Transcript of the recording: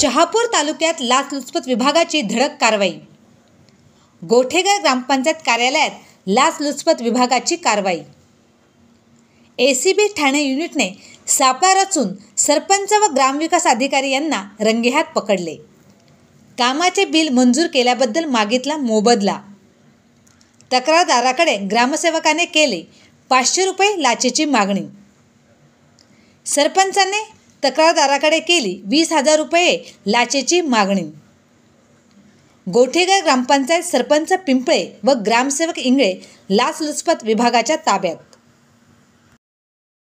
शहापूर तालुक्यात लाचलुचपत विभागाची धडक कारवाई गोठेगर ग्रामपंचायत कार्यालयात लाचलुचपत विभागाची कारवाई ए सी बी ठाणे युनिटने सापळा रचून सरपंच व ग्रामविकास अधिकारी यांना रंगेहात पकडले कामाचे बिल मंजूर केल्याबद्दल मागितला मोबदला तक्रारदाराकडे ग्रामसेवकाने केले पाचशे रुपये लाचेची मागणी सरपंचाने तक्रारदाराकडे केली वीस हजार रुपये लाचेची मागणी गोठेगाव ग्रामपंचायत सरपंच पिंपळे व ग्रामसेवक इंगळे लाचलुचपत विभागाच्या ताब्यात